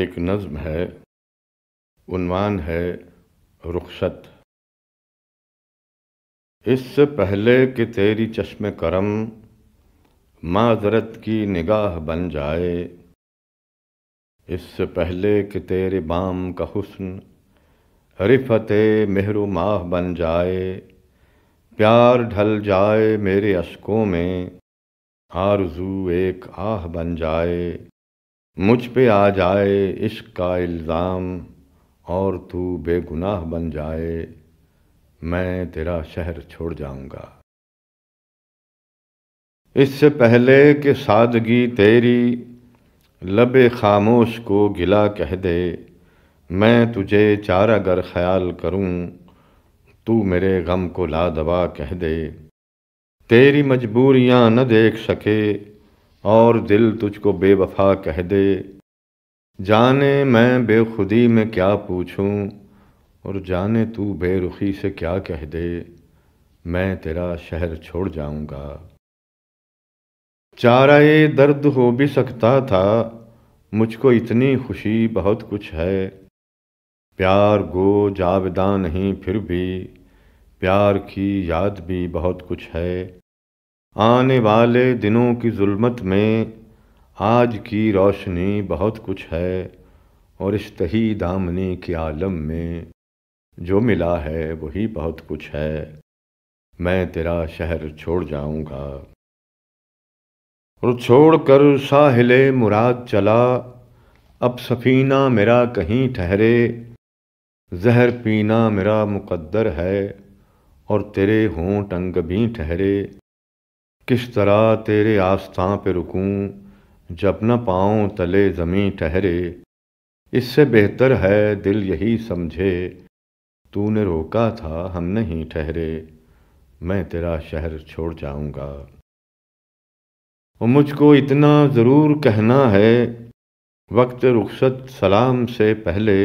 एक नज़म है उन्वान है रुखसत इससे पहले कि तेरी चश्म करम माजरत की निगाह बन जाए इससे पहले कि तेरे बाम का हुस्न रिफत मेहरु माह बन जाए प्यार ढल जाए मेरे अशकों में आरजू एक आह बन जाए मुझ पे आ जाए इश्क का इल्ज़ाम और तू बेगुनाह बन जाए मैं तेरा शहर छोड़ जाऊंगा इससे पहले कि सादगी तेरी लब खामोश को गिला कह दे मैं तुझे चारागर ख्याल करूं तू मेरे गम को लादवा कह दे तेरी मजबूरियां न देख सके और दिल तुझको बेवफा कह दे जाने मैं बेखुदी में क्या पूछूं और जाने तू बेरुखी से क्या कह दे मैं तेरा शहर छोड़ जाऊंगा चारा ये दर्द हो भी सकता था मुझको इतनी खुशी बहुत कुछ है प्यार गो जाविदा नहीं फिर भी प्यार की याद भी बहुत कुछ है आने वाले दिनों की जुल्मत में आज की रोशनी बहुत कुछ है और तही दामने के आलम में जो मिला है वही बहुत कुछ है मैं तेरा शहर छोड़ जाऊंगा और छोड़ कर साहिल मुराद चला अब सफ़ीना मेरा कहीं ठहरे जहर पीना मेरा मुकद्दर है और तेरे हों टंग भी ठहरे किस तरह तेरे आस्था पे रुकूं जब न पाँव तले ज़मी ठहरे इससे बेहतर है दिल यही समझे तूने रोका था हम नहीं ठहरे मैं तेरा शहर छोड़ जाऊंगा और मुझको इतना ज़रूर कहना है वक्त रुखसत सलाम से पहले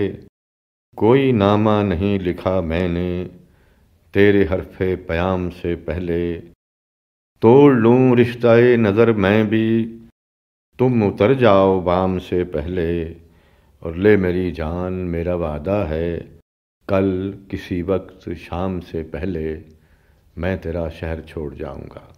कोई नामा नहीं लिखा मैंने तेरे हरफे प्याम से पहले तोड़ लूँ रिश्ताए नज़र मैं भी तुम उतर जाओ बाम से पहले और ले मेरी जान मेरा वादा है कल किसी वक्त शाम से पहले मैं तेरा शहर छोड़ जाऊँगा